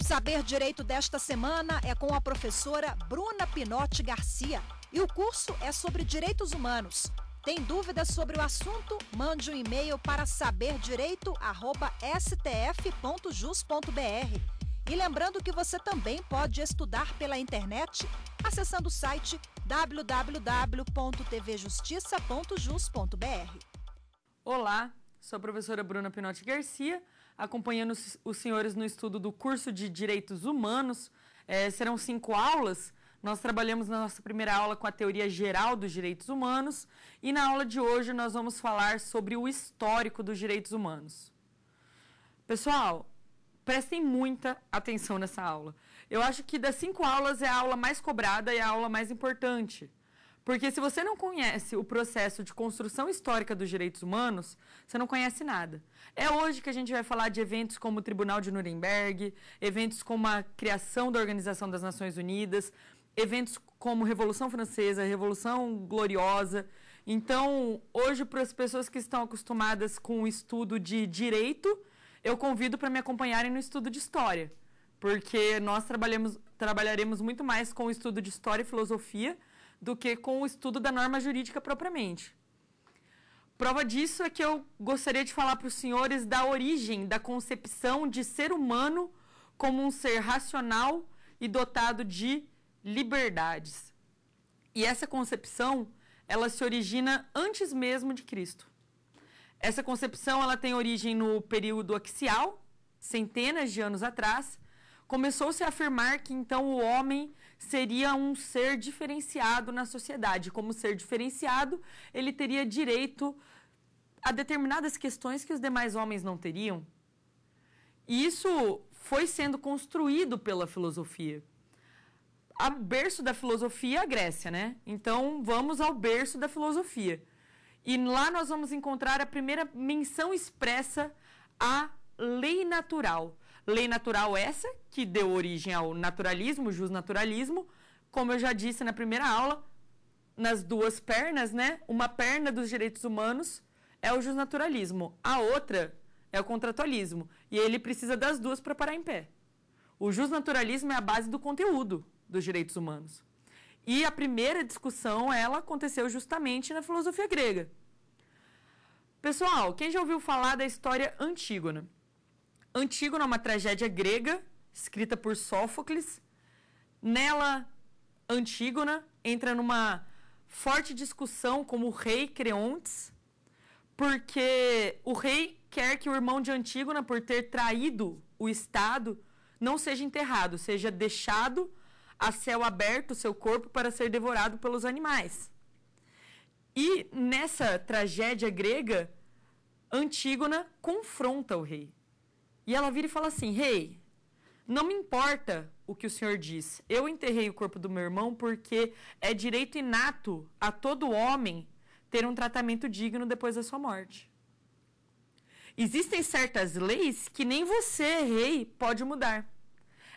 O Saber Direito desta semana é com a professora Bruna Pinotti Garcia e o curso é sobre direitos humanos. Tem dúvidas sobre o assunto? Mande um e-mail para saberdireito@stf.jus.br. E lembrando que você também pode estudar pela internet acessando o site www.tvjustiça.jus.br. Olá, sou a professora Bruna Pinotti Garcia acompanhando os senhores no estudo do curso de Direitos Humanos. É, serão cinco aulas. Nós trabalhamos na nossa primeira aula com a teoria geral dos direitos humanos e na aula de hoje nós vamos falar sobre o histórico dos direitos humanos. Pessoal, prestem muita atenção nessa aula. Eu acho que das cinco aulas é a aula mais cobrada e a aula mais importante. Porque se você não conhece o processo de construção histórica dos direitos humanos, você não conhece nada. É hoje que a gente vai falar de eventos como o Tribunal de Nuremberg, eventos como a criação da Organização das Nações Unidas, eventos como Revolução Francesa, Revolução Gloriosa. Então, hoje, para as pessoas que estão acostumadas com o estudo de direito, eu convido para me acompanharem no estudo de história, porque nós trabalhamos, trabalharemos muito mais com o estudo de história e filosofia do que com o estudo da norma jurídica propriamente. Prova disso é que eu gostaria de falar para os senhores da origem da concepção de ser humano como um ser racional e dotado de liberdades. E essa concepção, ela se origina antes mesmo de Cristo. Essa concepção, ela tem origem no período axial, centenas de anos atrás, começou-se a afirmar que então o homem seria um ser diferenciado na sociedade. Como ser diferenciado, ele teria direito a determinadas questões que os demais homens não teriam. E isso foi sendo construído pela filosofia. A berço da filosofia é a Grécia, né? Então vamos ao berço da filosofia. E lá nós vamos encontrar a primeira menção expressa à lei natural. Lei natural essa, que deu origem ao naturalismo, justnaturalismo. Como eu já disse na primeira aula, nas duas pernas, né? Uma perna dos direitos humanos é o justnaturalismo, a outra é o contratualismo. E ele precisa das duas para parar em pé. O justnaturalismo é a base do conteúdo dos direitos humanos. E a primeira discussão, ela aconteceu justamente na filosofia grega. Pessoal, quem já ouviu falar da história Antígona? Antígona é uma tragédia grega, escrita por Sófocles. Nela, Antígona né, entra numa forte discussão com o rei Creontes, porque o rei quer que o irmão de Antígona, né, por ter traído o Estado, não seja enterrado, seja deixado a céu aberto seu corpo para ser devorado pelos animais. E nessa tragédia grega, Antígona né, confronta o rei. E ela vira e fala assim: Rei, hey, não me importa o que o senhor diz. Eu enterrei o corpo do meu irmão porque é direito inato a todo homem ter um tratamento digno depois da sua morte. Existem certas leis que nem você, rei, pode mudar.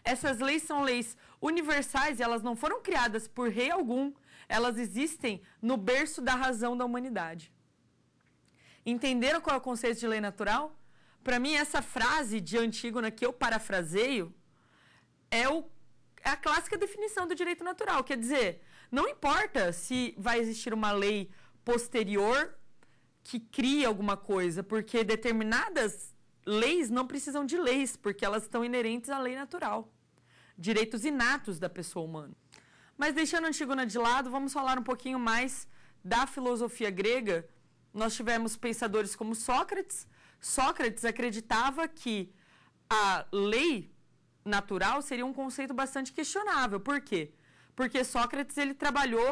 Essas leis são leis universais e elas não foram criadas por rei algum. Elas existem no berço da razão da humanidade. Entenderam qual é o conceito de lei natural? Para mim, essa frase de Antígona que eu parafraseio é, o, é a clássica definição do direito natural. Quer dizer, não importa se vai existir uma lei posterior que cria alguma coisa, porque determinadas leis não precisam de leis, porque elas estão inerentes à lei natural, direitos inatos da pessoa humana. Mas deixando Antígona de lado, vamos falar um pouquinho mais da filosofia grega. Nós tivemos pensadores como Sócrates, Sócrates acreditava que a lei natural seria um conceito bastante questionável. Por quê? Porque Sócrates ele trabalhou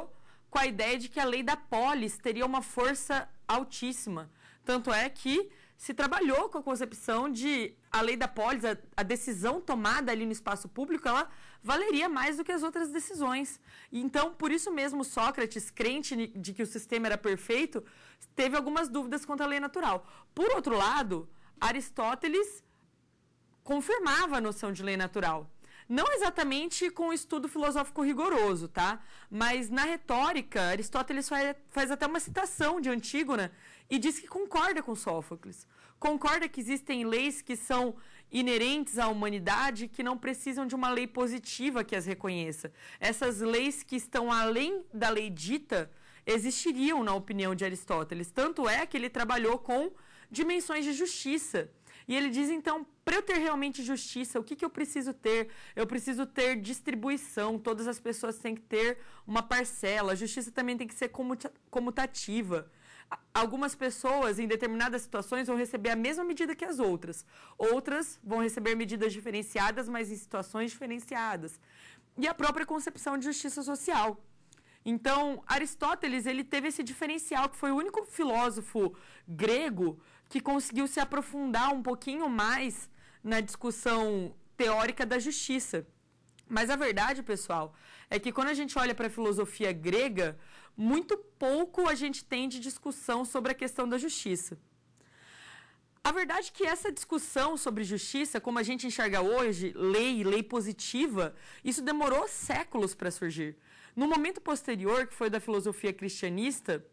com a ideia de que a lei da polis teria uma força altíssima. Tanto é que se trabalhou com a concepção de a lei da polis, a, a, decisão tomada ali no espaço público, ela valeria mais do que as outras decisões. Então, por isso mesmo, Sócrates, crente de que o sistema era perfeito, teve algumas dúvidas quanto à lei natural. Por outro lado, Aristóteles confirmava a noção de lei natural. Não exatamente com um estudo filosófico rigoroso, tá? Mas na retórica, Aristóteles faz, faz até uma citação de Antígona e diz que concorda com Sófocles. Concorda que existem leis que são inerentes à humanidade que não precisam de uma lei positiva que as reconheça. Essas leis que estão além da lei dita existiriam na opinião de Aristóteles. Tanto é que ele trabalhou com dimensões de justiça. E ele diz então, para eu ter realmente justiça, o que, que eu preciso ter? Eu preciso ter distribuição, todas as pessoas têm que ter uma parcela, a justiça também tem que ser comutativa. Algumas pessoas, em determinadas situações, vão receber a mesma medida que as outras. Outras vão receber medidas diferenciadas, mas em situações diferenciadas. E a própria concepção de justiça social. Então, Aristóteles, ele teve esse diferencial que foi o único filósofo grego que conseguiu se aprofundar um pouquinho mais na discussão teórica da justiça. Mas a verdade, pessoal, é que quando a gente olha para a filosofia grega, muito pouco a gente tem de discussão sobre a questão da justiça. A verdade é que essa discussão sobre justiça, como a gente enxerga hoje, lei, lei positiva, isso demorou séculos para surgir. No momento posterior, que foi da filosofia cristianista,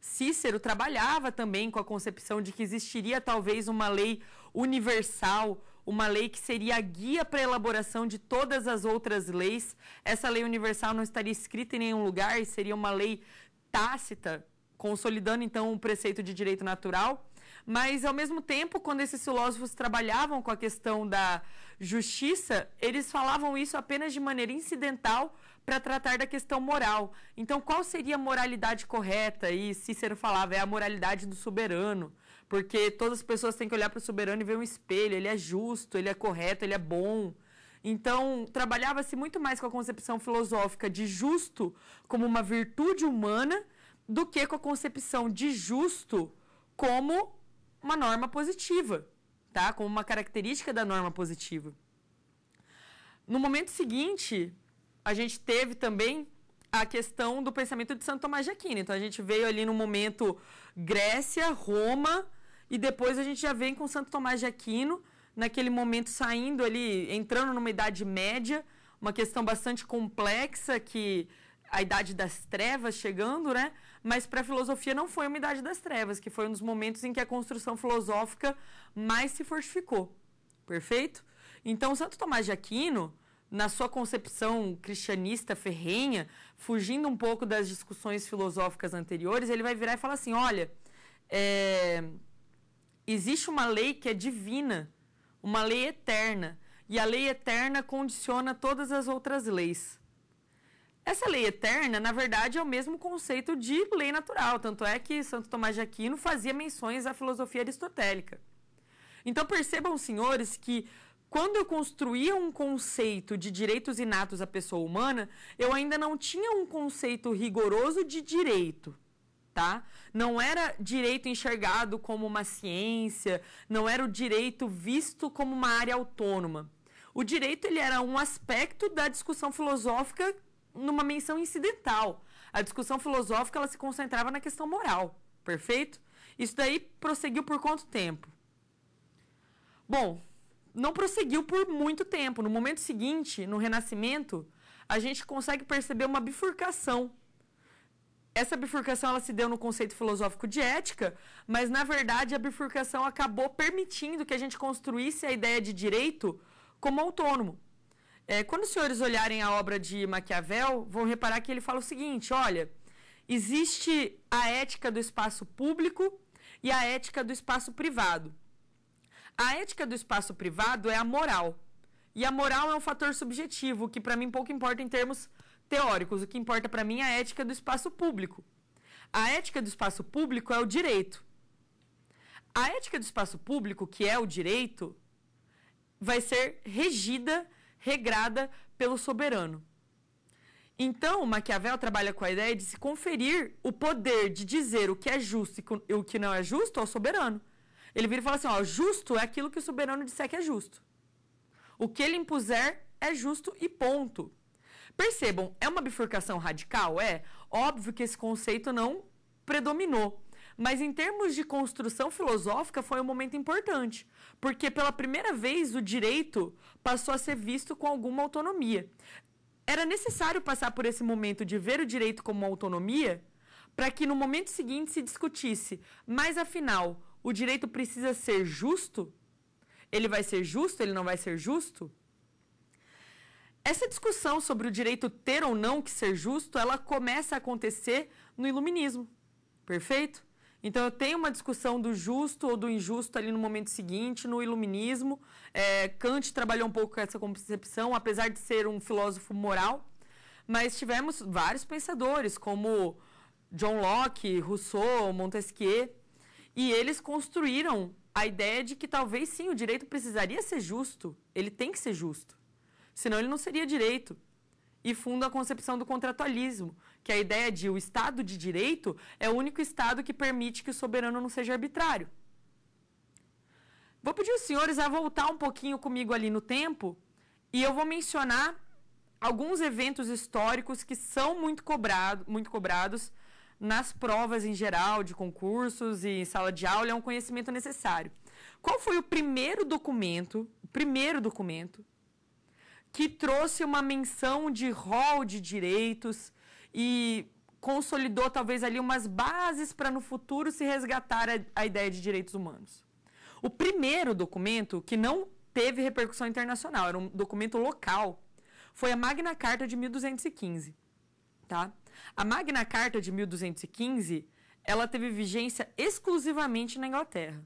Cícero trabalhava também com a concepção de que existiria talvez uma lei universal, uma lei que seria a guia para a elaboração de todas as outras leis. Essa lei universal não estaria escrita em nenhum lugar, e seria uma lei tácita, consolidando então o preceito de direito natural. Mas, ao mesmo tempo, quando esses filósofos trabalhavam com a questão da justiça, eles falavam isso apenas de maneira incidental para tratar da questão moral. Então, qual seria a moralidade correta? E Cícero falava, é a moralidade do soberano, porque todas as pessoas têm que olhar para o soberano e ver um espelho, ele é justo, ele é correto, ele é bom. Então, trabalhava-se muito mais com a concepção filosófica de justo como uma virtude humana do que com a concepção de justo como uma norma positiva, tá? Como uma característica da norma positiva. No momento seguinte, a gente teve também a questão do pensamento de Santo Tomás de Aquino. Então a gente veio ali no momento Grécia, Roma e depois a gente já vem com Santo Tomás de Aquino naquele momento saindo ali, entrando numa idade média, uma questão bastante complexa que a idade das trevas chegando, né? Mas para a filosofia não foi uma idade das trevas, que foi um dos momentos em que a construção filosófica mais se fortificou. Perfeito? Então, Santo Tomás de Aquino, na sua concepção cristianista ferrenha, fugindo um pouco das discussões filosóficas anteriores, ele vai virar e falar assim: olha, é, existe uma lei que é divina, uma lei eterna, e a lei eterna condiciona todas as outras leis. Essa lei eterna, na verdade, é o mesmo conceito de lei natural, tanto é que Santo Tomás de Aquino fazia menções à filosofia aristotélica. Então percebam, senhores, que quando eu construía um conceito de direitos inatos à pessoa humana, eu ainda não tinha um conceito rigoroso de direito. Tá? Não era direito enxergado como uma ciência, não era o direito visto como uma área autônoma. O direito ele era um aspecto da discussão filosófica numa menção incidental. A discussão filosófica ela se concentrava na questão moral, perfeito? Isso daí prosseguiu por quanto tempo? Bom, não prosseguiu por muito tempo. No momento seguinte, no Renascimento, a gente consegue perceber uma bifurcação. Essa bifurcação ela se deu no conceito filosófico de ética, mas na verdade a bifurcação acabou permitindo que a gente construísse a ideia de direito como autônomo. É, quando os senhores olharem a obra de Maquiavel, vão reparar que ele fala o seguinte: olha, existe a ética do espaço público e a ética do espaço privado. A ética do espaço privado é a moral. E a moral é um fator subjetivo, que para mim pouco importa em termos teóricos. O que importa para mim é a ética do espaço público. A ética do espaço público é o direito. A ética do espaço público, que é o direito, vai ser regida, regrada pelo soberano. Então, Maquiavel trabalha com a ideia de se conferir o poder de dizer o que é justo e o que não é justo ao soberano. Ele vira e fala assim: ó, justo é aquilo que o soberano disser que é justo. O que ele impuser é justo e ponto. Percebam, é uma bifurcação radical? É óbvio que esse conceito não predominou. Mas em termos de construção filosófica, foi um momento importante, porque pela primeira vez o direito passou a ser visto com alguma autonomia. Era necessário passar por esse momento de ver o direito como autonomia para que no momento seguinte se discutisse, mas afinal, o direito precisa ser justo? Ele vai ser justo? Ele não vai ser justo? Essa discussão sobre o direito ter ou não que ser justo, ela começa a acontecer no iluminismo. Perfeito? Então eu tenho uma discussão do justo ou do injusto ali no momento seguinte, no iluminismo. É, Kant trabalhou um pouco com essa concepção, apesar de ser um filósofo moral, mas tivemos vários pensadores, como John Locke, Rousseau, Montesquieu, e eles construíram a ideia de que talvez sim o direito precisaria ser justo, ele tem que ser justo. Senão ele não seria direito. E funda a concepção do contratualismo, que a ideia de o Estado de direito é o único Estado que permite que o soberano não seja arbitrário. Vou pedir os senhores a voltar um pouquinho comigo ali no tempo e eu vou mencionar alguns eventos históricos que são muito, cobrado, muito cobrados nas provas em geral, de concursos e em sala de aula, é um conhecimento necessário. Qual foi o primeiro documento, o primeiro documento, que trouxe uma menção de rol de direitos e consolidou talvez ali umas bases para no futuro se resgatar a, a ideia de direitos humanos? O primeiro documento, que não teve repercussão internacional, era um documento local, foi a Magna Carta de 1215, tá? A Magna Carta de 1215, ela teve vigência exclusivamente na Inglaterra.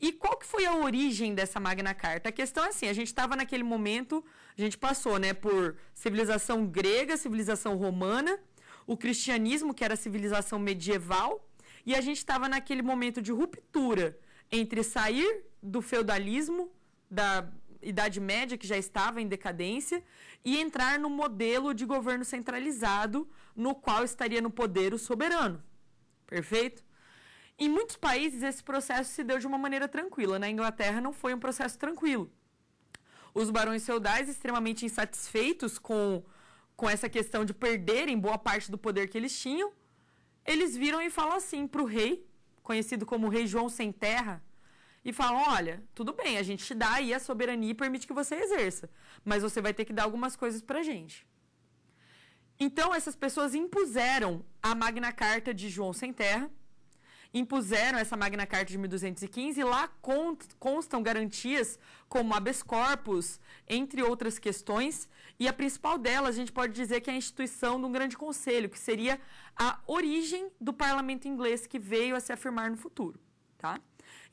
E qual que foi a origem dessa Magna Carta? A questão é assim, a gente estava naquele momento, a gente passou, né, por civilização grega, civilização romana, o cristianismo, que era a civilização medieval, e a gente estava naquele momento de ruptura entre sair do feudalismo, da Idade Média, que já estava em decadência, e entrar no modelo de governo centralizado, no qual estaria no poder o soberano. Perfeito? Em muitos países, esse processo se deu de uma maneira tranquila. Na Inglaterra, não foi um processo tranquilo. Os barões feudais, extremamente insatisfeitos com, com essa questão de perderem boa parte do poder que eles tinham, eles viram e falam assim para o rei, conhecido como Rei João Sem Terra, e falam: olha, tudo bem, a gente te dá aí a soberania e permite que você exerça, mas você vai ter que dar algumas coisas para gente. Então, essas pessoas impuseram a Magna Carta de João Sem Terra, impuseram essa Magna Carta de 1215 e lá constam garantias como habeas corpus, entre outras questões, e a principal delas a gente pode dizer que é a instituição de um grande conselho, que seria a origem do parlamento inglês que veio a se afirmar no futuro, tá?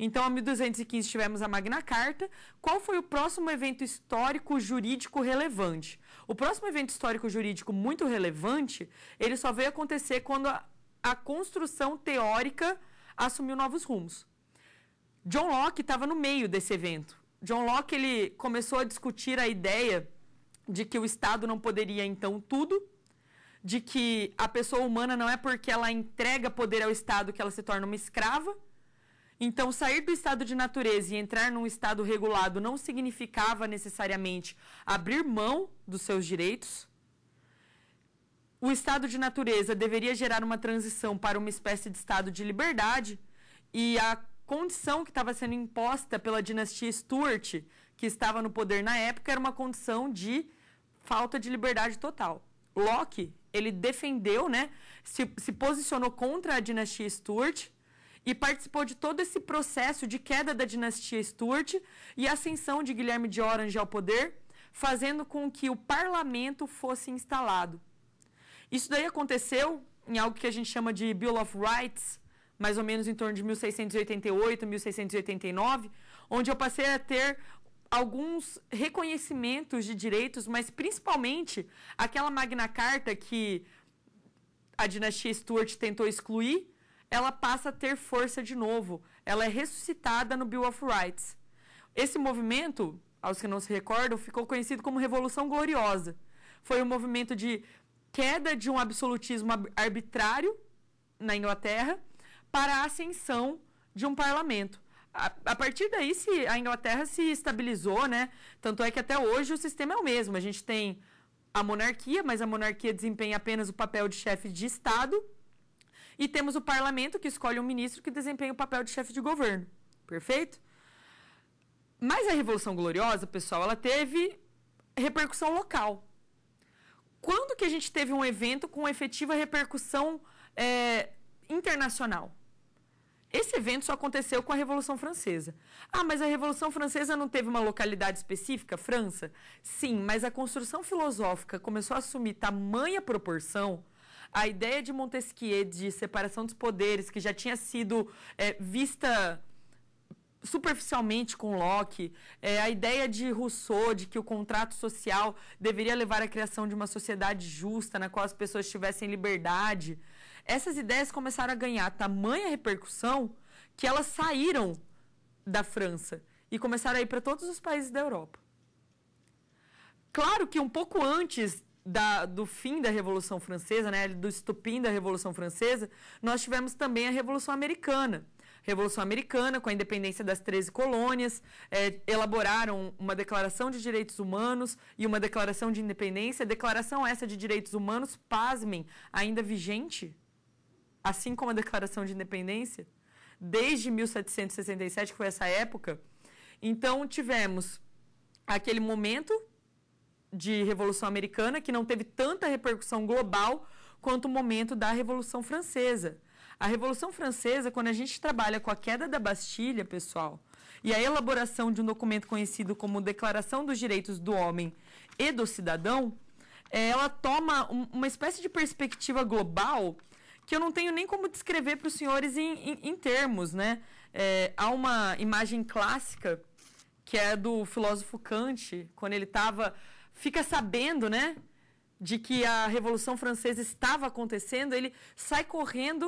Então, em 1215 tivemos a Magna Carta. Qual foi o próximo evento histórico jurídico relevante? O próximo evento histórico jurídico muito relevante, ele só veio acontecer quando a, a construção teórica assumiu novos rumos. John Locke estava no meio desse evento. John Locke ele começou a discutir a ideia de que o Estado não poderia então tudo, de que a pessoa humana não é porque ela entrega poder ao Estado que ela se torna uma escrava, então, sair do estado de natureza e entrar num estado regulado não significava necessariamente abrir mão dos seus direitos. O estado de natureza deveria gerar uma transição para uma espécie de estado de liberdade e a condição que estava sendo imposta pela dinastia Stuart, que estava no poder na época, era uma condição de falta de liberdade total. Locke, ele defendeu, né, se, se posicionou contra a dinastia Stuart, e participou de todo esse processo de queda da dinastia Stuart e ascensão de Guilherme de Orange ao poder, fazendo com que o parlamento fosse instalado. Isso daí aconteceu em algo que a gente chama de Bill of Rights, mais ou menos em torno de 1688, 1689, onde eu passei a ter alguns reconhecimentos de direitos, mas principalmente aquela Magna Carta que a dinastia Stuart tentou excluir, ela passa a ter força de novo. Ela é ressuscitada no Bill of Rights. Esse movimento, aos que não se recordam, ficou conhecido como Revolução Gloriosa. Foi um movimento de queda de um absolutismo arbitrário na Inglaterra para a ascensão de um parlamento. A, a partir daí, se, a Inglaterra se estabilizou, né? Tanto é que até hoje o sistema é o mesmo. A gente tem a monarquia, mas a monarquia desempenha apenas o papel de chefe de Estado e temos o parlamento, que escolhe um ministro que desempenha o papel de chefe de governo. Perfeito? Mas a Revolução Gloriosa, pessoal, ela teve repercussão local. Quando que a gente teve um evento com efetiva repercussão é, internacional? Esse evento só aconteceu com a Revolução Francesa. Ah, mas a Revolução Francesa não teve uma localidade específica, França? Sim, mas a construção filosófica começou a assumir tamanha proporção a ideia de Montesquieu de separação dos poderes, que já tinha sido é, vista superficialmente com Locke, é, a ideia de Rousseau de que o contrato social deveria levar à criação de uma sociedade justa na qual as pessoas tivessem liberdade. Essas ideias começaram a ganhar tamanha repercussão que elas saíram da França e começaram a ir para todos os países da Europa. Claro que um pouco antes da, do fim da Revolução Francesa, né, do estupim da Revolução Francesa, nós tivemos também a Revolução Americana. Revolução Americana, com a independência das 13 colônias, é, elaboraram uma Declaração de Direitos Humanos e uma Declaração de Independência. Declaração essa de Direitos Humanos, pasmem, ainda vigente, assim como a Declaração de Independência, desde 1767, que foi essa época. Então, tivemos aquele momento de Revolução Americana, que não teve tanta repercussão global quanto o momento da Revolução Francesa. A Revolução Francesa, quando a gente trabalha com a queda da Bastilha, pessoal, e a elaboração de um documento conhecido como Declaração dos Direitos do Homem e do Cidadão, eh, ela toma uma espécie de perspectiva global que eu não tenho nem como descrever para os senhores em, em, em termos, né? É, há uma imagem clássica que é do filósofo Kant, quando ele estava fica sabendo, né, de que a Revolução Francesa estava acontecendo, ele sai correndo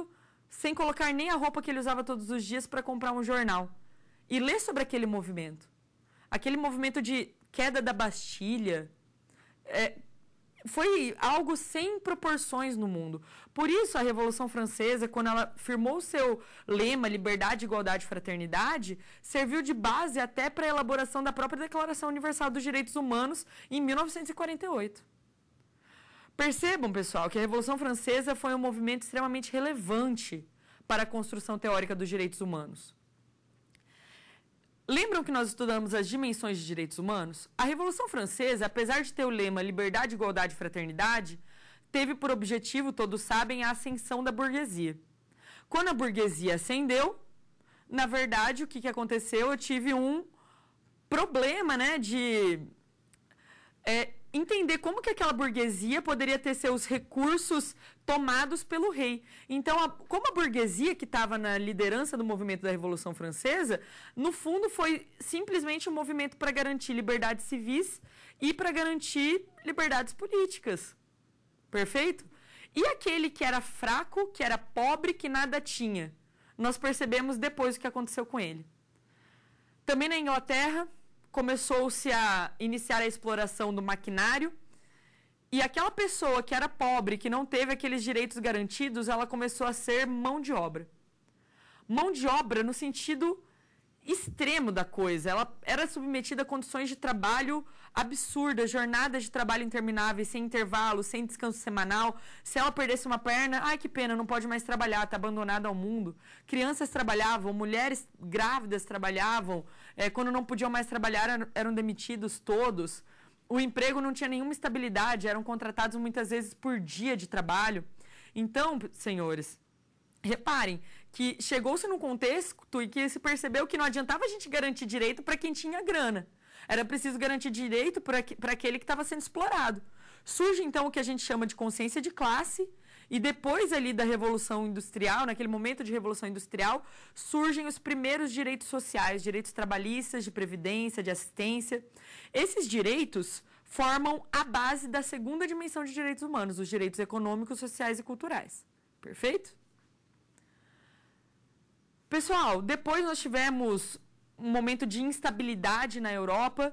sem colocar nem a roupa que ele usava todos os dias para comprar um jornal e lê sobre aquele movimento. Aquele movimento de queda da Bastilha. É, foi algo sem proporções no mundo. Por isso, a Revolução Francesa, quando ela firmou o seu lema Liberdade, Igualdade e Fraternidade, serviu de base até para a elaboração da própria Declaração Universal dos Direitos Humanos em 1948. Percebam, pessoal, que a Revolução Francesa foi um movimento extremamente relevante para a construção teórica dos direitos humanos. Lembram que nós estudamos as dimensões de direitos humanos? A Revolução Francesa, apesar de ter o lema Liberdade, Igualdade e Fraternidade, teve por objetivo, todos sabem, a ascensão da burguesia. Quando a burguesia ascendeu, na verdade, o que, que aconteceu? Eu tive um problema né, de é, entender como que aquela burguesia poderia ter seus recursos tomados pelo rei. Então, a, como a burguesia que estava na liderança do movimento da Revolução Francesa, no fundo foi simplesmente um movimento para garantir liberdades civis e para garantir liberdades políticas. Perfeito? E aquele que era fraco, que era pobre, que nada tinha? Nós percebemos depois o que aconteceu com ele. Também na Inglaterra, começou-se a iniciar a exploração do maquinário. E aquela pessoa que era pobre, que não teve aqueles direitos garantidos, ela começou a ser mão de obra. Mão de obra no sentido extremo da coisa. Ela era submetida a condições de trabalho absurdas, jornadas de trabalho intermináveis, sem intervalo, sem descanso semanal. Se ela perdesse uma perna, ai que pena, não pode mais trabalhar, está abandonada ao mundo. Crianças trabalhavam, mulheres grávidas trabalhavam, é, quando não podiam mais trabalhar eram demitidos todos. O emprego não tinha nenhuma estabilidade, eram contratados muitas vezes por dia de trabalho. Então, senhores, reparem que chegou-se num contexto e que se percebeu que não adiantava a gente garantir direito para quem tinha grana. Era preciso garantir direito para aquele que estava sendo explorado. Surge então o que a gente chama de consciência de classe, e depois ali da Revolução Industrial, naquele momento de Revolução Industrial, surgem os primeiros direitos sociais, direitos trabalhistas, de previdência, de assistência. Esses direitos formam a base da segunda dimensão de direitos humanos, os direitos econômicos, sociais e culturais. Perfeito? Pessoal, depois nós tivemos um momento de instabilidade na Europa.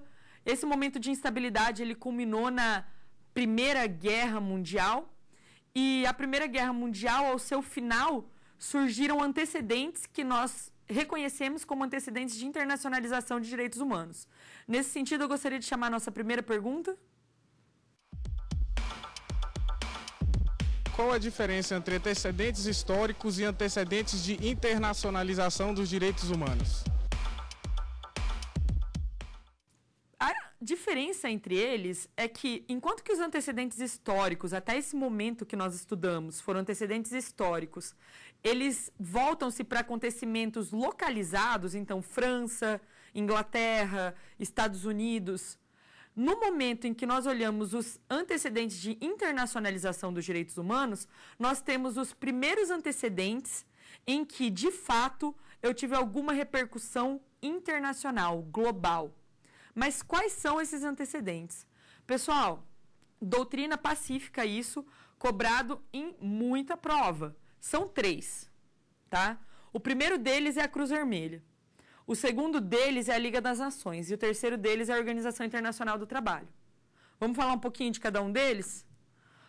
Esse momento de instabilidade ele culminou na Primeira Guerra Mundial. E a Primeira Guerra Mundial, ao seu final, surgiram antecedentes que nós reconhecemos como antecedentes de internacionalização de direitos humanos. Nesse sentido, eu gostaria de chamar a nossa primeira pergunta. qual a diferença entre antecedentes históricos e antecedentes de internacionalização dos direitos humanos? A diferença entre eles é que, enquanto que os antecedentes históricos, até esse momento que nós estudamos, foram antecedentes históricos, eles voltam-se para acontecimentos localizados, então França, Inglaterra, Estados Unidos, no momento em que nós olhamos os antecedentes de internacionalização dos direitos humanos, nós temos os primeiros antecedentes em que, de fato, eu tive alguma repercussão internacional, global. Mas quais são esses antecedentes? Pessoal, doutrina pacífica, isso cobrado em muita prova. São três, tá? O primeiro deles é a Cruz Vermelha. O segundo deles é a Liga das Nações e o terceiro deles é a Organização Internacional do Trabalho. Vamos falar um pouquinho de cada um deles?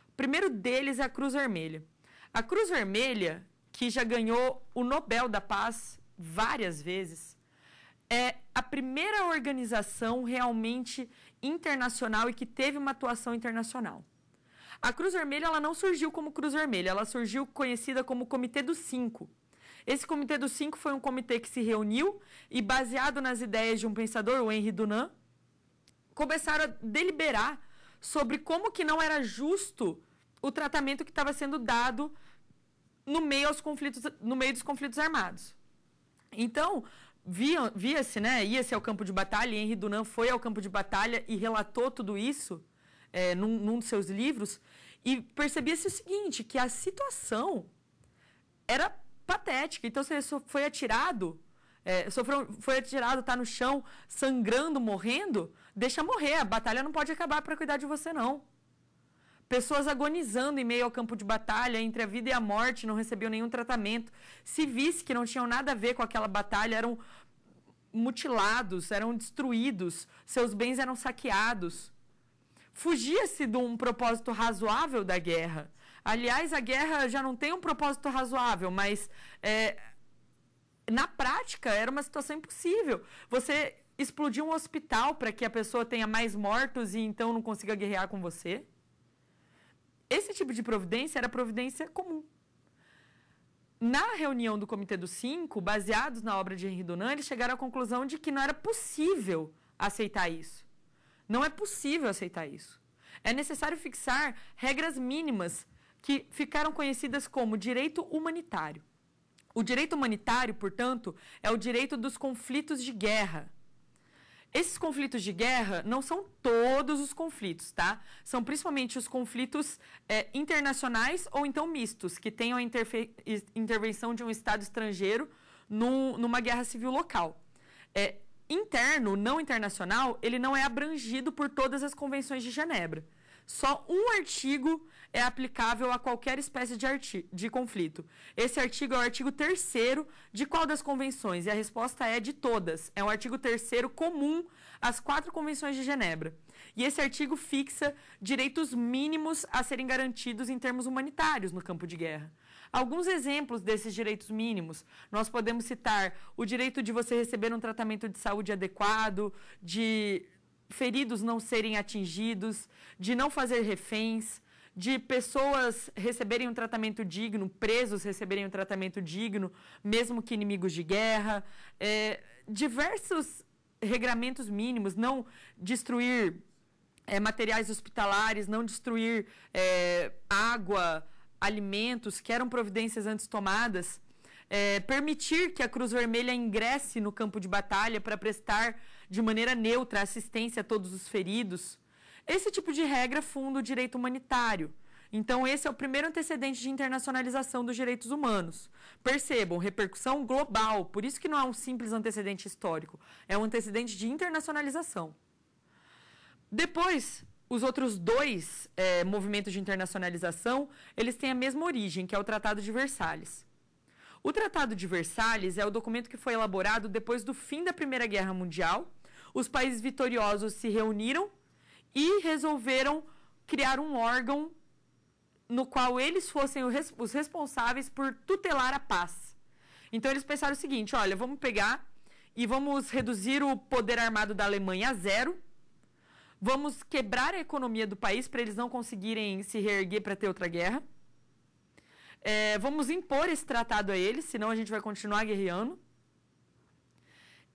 O primeiro deles é a Cruz Vermelha. A Cruz Vermelha, que já ganhou o Nobel da Paz várias vezes, é a primeira organização realmente internacional e que teve uma atuação internacional. A Cruz Vermelha ela não surgiu como Cruz Vermelha, ela surgiu conhecida como Comitê dos Cinco esse comitê dos cinco foi um comitê que se reuniu e, baseado nas ideias de um pensador, o Henri Dunant, começaram a deliberar sobre como que não era justo o tratamento que estava sendo dado no meio aos conflitos, no meio dos conflitos armados. Então, via-se, via né, ia-se ao campo de batalha, e Henri Dunant foi ao campo de batalha e relatou tudo isso é, num, num dos seus livros, e percebia-se o seguinte, que a situação era patética. Então, se foi atirado, é, sofreu, foi atirado, tá no chão, sangrando, morrendo, deixa morrer. A batalha não pode acabar para cuidar de você, não. Pessoas agonizando em meio ao campo de batalha, entre a vida e a morte, não recebeu nenhum tratamento. Civis que não tinham nada a ver com aquela batalha eram mutilados, eram destruídos, seus bens eram saqueados. Fugia-se de um propósito razoável da guerra. Aliás, a guerra já não tem um propósito razoável, mas é, na prática era uma situação impossível. Você explodir um hospital para que a pessoa tenha mais mortos e então não consiga guerrear com você. Esse tipo de providência era providência comum. Na reunião do Comitê dos Cinco, baseados na obra de Henri Dunant, eles chegaram à conclusão de que não era possível aceitar isso. Não é possível aceitar isso. É necessário fixar regras mínimas que ficaram conhecidas como direito humanitário. O direito humanitário, portanto, é o direito dos conflitos de guerra. Esses conflitos de guerra não são todos os conflitos, tá? São principalmente os conflitos é, internacionais ou então mistos, que tenham a intervenção de um Estado estrangeiro numa guerra civil local. É, interno, não internacional, ele não é abrangido por todas as convenções de Genebra. Só um artigo é aplicável a qualquer espécie de, de conflito. Esse artigo é o artigo 3 de qual das convenções? E a resposta é de todas. É um artigo 3 comum às quatro convenções de Genebra. E esse artigo fixa direitos mínimos a serem garantidos em termos humanitários no campo de guerra. Alguns exemplos desses direitos mínimos, nós podemos citar o direito de você receber um tratamento de saúde adequado, de feridos não serem atingidos, de não fazer reféns, de pessoas receberem um tratamento digno, presos receberem um tratamento digno, mesmo que inimigos de guerra, é, diversos regramentos mínimos, não destruir é, materiais hospitalares, não destruir é, água, alimentos, que eram providências antes tomadas, é, permitir que a Cruz Vermelha ingresse no campo de batalha para prestar de maneira neutra assistência a todos os feridos, esse tipo de regra funda o direito humanitário. Então, esse é o primeiro antecedente de internacionalização dos direitos humanos. Percebam, repercussão global, por isso que não é um simples antecedente histórico, é um antecedente de internacionalização. Depois, os outros dois é, movimentos de internacionalização, eles têm a mesma origem, que é o Tratado de Versalhes. O Tratado de Versalhes é o documento que foi elaborado depois do fim da Primeira Guerra Mundial. Os países vitoriosos se reuniram e resolveram criar um órgão no qual eles fossem os responsáveis por tutelar a paz. Então eles pensaram o seguinte: olha, vamos pegar e vamos reduzir o poder armado da Alemanha a zero. Vamos quebrar a economia do país para eles não conseguirem se reerguer para ter outra guerra. É, vamos impor esse tratado a eles, senão a gente vai continuar guerreando.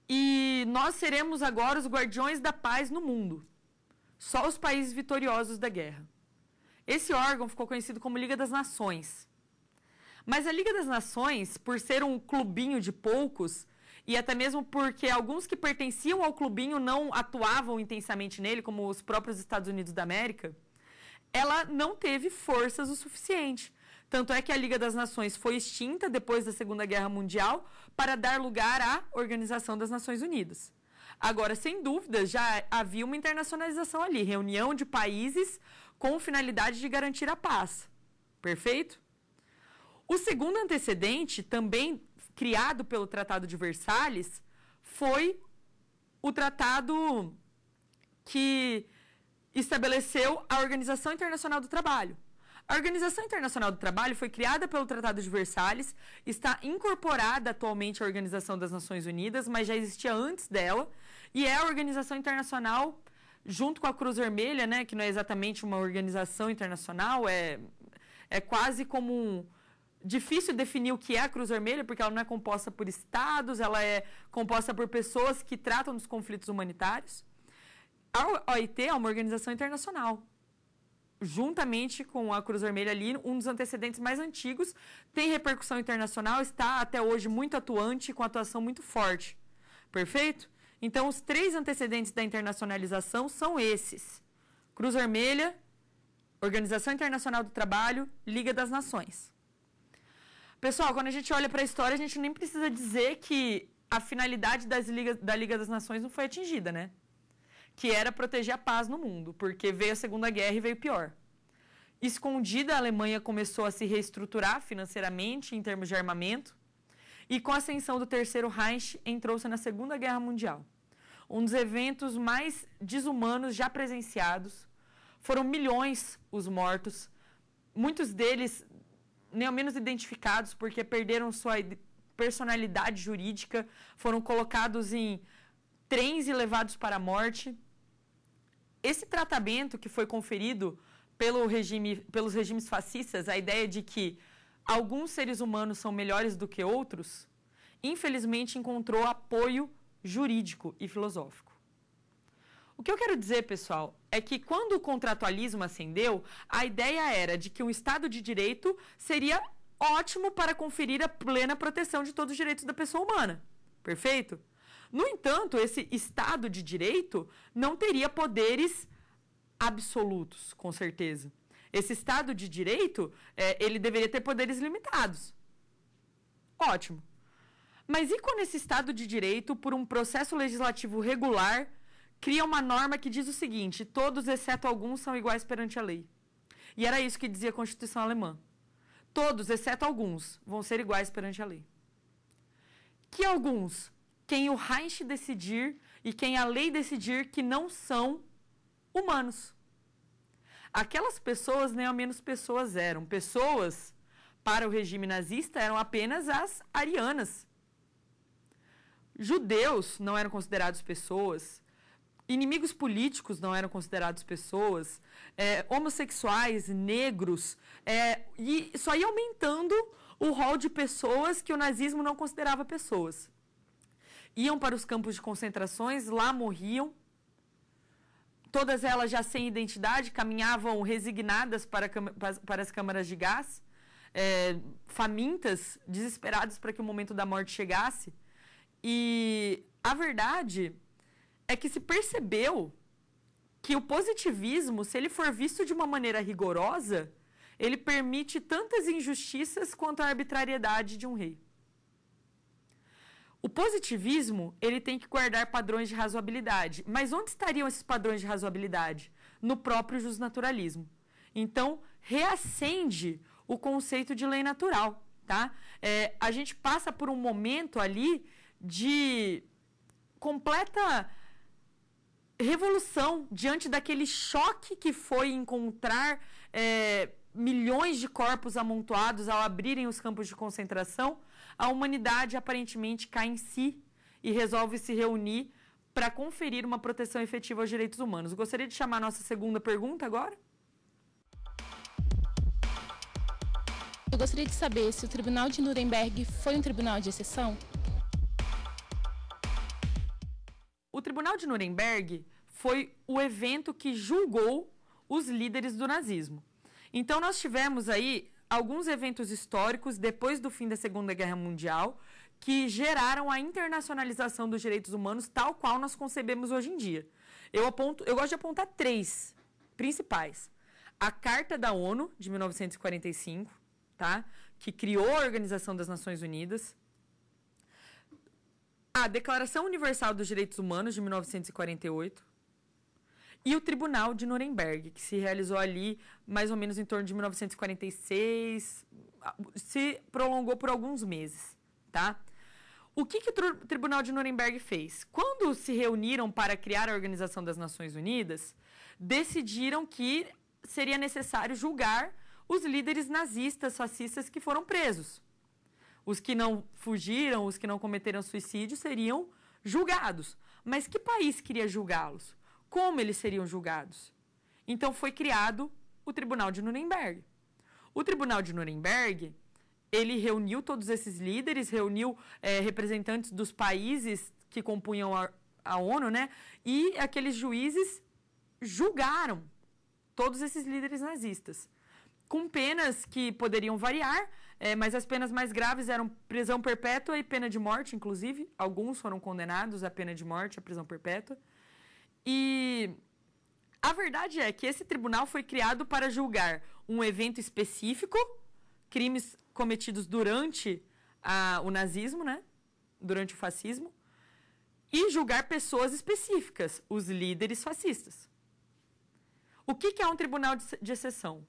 E nós seremos agora os guardiões da paz no mundo só os países vitoriosos da guerra. Esse órgão ficou conhecido como Liga das Nações. Mas a Liga das Nações, por ser um clubinho de poucos, e até mesmo porque alguns que pertenciam ao clubinho não atuavam intensamente nele, como os próprios Estados Unidos da América, ela não teve forças o suficiente. Tanto é que a Liga das Nações foi extinta depois da Segunda Guerra Mundial para dar lugar à Organização das Nações Unidas. Agora, sem dúvida, já havia uma internacionalização ali, reunião de países com finalidade de garantir a paz. Perfeito? O segundo antecedente, também criado pelo Tratado de Versalhes, foi o tratado que estabeleceu a Organização Internacional do Trabalho. A Organização Internacional do Trabalho foi criada pelo Tratado de Versalhes, está incorporada atualmente à Organização das Nações Unidas, mas já existia antes dela. E é a organização internacional, junto com a Cruz Vermelha, né, que não é exatamente uma organização internacional, é, é quase como um, difícil definir o que é a Cruz Vermelha, porque ela não é composta por estados, ela é composta por pessoas que tratam dos conflitos humanitários. A OIT é uma organização internacional. Juntamente com a Cruz Vermelha ali, um dos antecedentes mais antigos, tem repercussão internacional, está até hoje muito atuante, com atuação muito forte. Perfeito? Então, os três antecedentes da internacionalização são esses: Cruz Vermelha, Organização Internacional do Trabalho, Liga das Nações. Pessoal, quando a gente olha para a história, a gente nem precisa dizer que a finalidade da Liga das Nações não foi atingida, né? Que era proteger a paz no mundo, porque veio a Segunda Guerra e veio pior. Escondida, a Alemanha começou a se reestruturar financeiramente em termos de armamento e com a ascensão do Terceiro Reich, entrou-se na Segunda Guerra Mundial. Um dos eventos mais desumanos já presenciados. Foram milhões os mortos, muitos deles nem ao menos identificados, porque perderam sua personalidade jurídica, foram colocados em trens e levados para a morte. Esse tratamento que foi conferido pelo regime, pelos regimes fascistas, a ideia de que alguns seres humanos são melhores do que outros, infelizmente encontrou apoio jurídico e filosófico. O que eu quero dizer, pessoal, é que quando o contratualismo ascendeu, a ideia era de que um Estado de direito seria ótimo para conferir a plena proteção de todos os direitos da pessoa humana. Perfeito? No entanto, esse Estado de direito não teria poderes absolutos, com certeza. Esse Estado de Direito, é, ele deveria ter poderes limitados. Ótimo. Mas e quando esse Estado de Direito, por um processo legislativo regular, cria uma norma que diz o seguinte: todos, exceto alguns, são iguais perante a lei? E era isso que dizia a Constituição alemã. Todos, exceto alguns, vão ser iguais perante a lei. Que alguns, quem o Reich decidir e quem a lei decidir que não são humanos aquelas pessoas nem ao menos pessoas eram. Pessoas, para o regime nazista, eram apenas as arianas. Judeus não eram considerados pessoas, inimigos políticos não eram considerados pessoas, é, homossexuais, negros, é, e só ia aumentando o rol de pessoas que o nazismo não considerava pessoas. Iam para os campos de concentrações, lá morriam, todas elas já sem identidade, caminhavam resignadas para, para as câmaras de gás, é, famintas, desesperados para que o momento da morte chegasse. E a verdade é que se percebeu que o positivismo, se ele for visto de uma maneira rigorosa, ele permite tantas injustiças quanto a arbitrariedade de um rei. O positivismo, ele tem que guardar padrões de razoabilidade. Mas onde estariam esses padrões de razoabilidade? No próprio justnaturalismo. Então, reacende o conceito de lei natural, tá? É, a gente passa por um momento ali de completa revolução diante daquele choque que foi encontrar é, milhões de corpos amontoados ao abrirem os campos de concentração a humanidade aparentemente cai em si e resolve se reunir para conferir uma proteção efetiva aos direitos humanos. Gostaria de chamar a nossa segunda pergunta agora? Eu gostaria de saber se o Tribunal de Nuremberg foi um tribunal de exceção. O Tribunal de Nuremberg foi o evento que julgou os líderes do nazismo. Então nós tivemos aí alguns eventos históricos depois do fim da Segunda Guerra Mundial que geraram a internacionalização dos direitos humanos tal qual nós concebemos hoje em dia. Eu aponto, eu gosto de apontar três principais: a Carta da ONU de 1945, tá? Que criou a Organização das Nações Unidas. A Declaração Universal dos Direitos Humanos de 1948 e o Tribunal de Nuremberg, que se realizou ali mais ou menos em torno de 1946, se prolongou por alguns meses, tá? O que, que o Tribunal de Nuremberg fez? Quando se reuniram para criar a Organização das Nações Unidas, decidiram que seria necessário julgar os líderes nazistas, fascistas que foram presos. Os que não fugiram, os que não cometeram suicídio seriam julgados. Mas que país queria julgá-los? como eles seriam julgados. Então foi criado o Tribunal de Nuremberg. O Tribunal de Nuremberg ele reuniu todos esses líderes, reuniu é, representantes dos países que compunham a, a ONU, né? E aqueles juízes julgaram todos esses líderes nazistas, com penas que poderiam variar, é, mas as penas mais graves eram prisão perpétua e pena de morte, inclusive. Alguns foram condenados à pena de morte, à prisão perpétua. E a verdade é que esse tribunal foi criado para julgar um evento específico, crimes cometidos durante a, o nazismo, né? Durante o fascismo, e julgar pessoas específicas, os líderes fascistas. O que, que é um tribunal de, de exceção?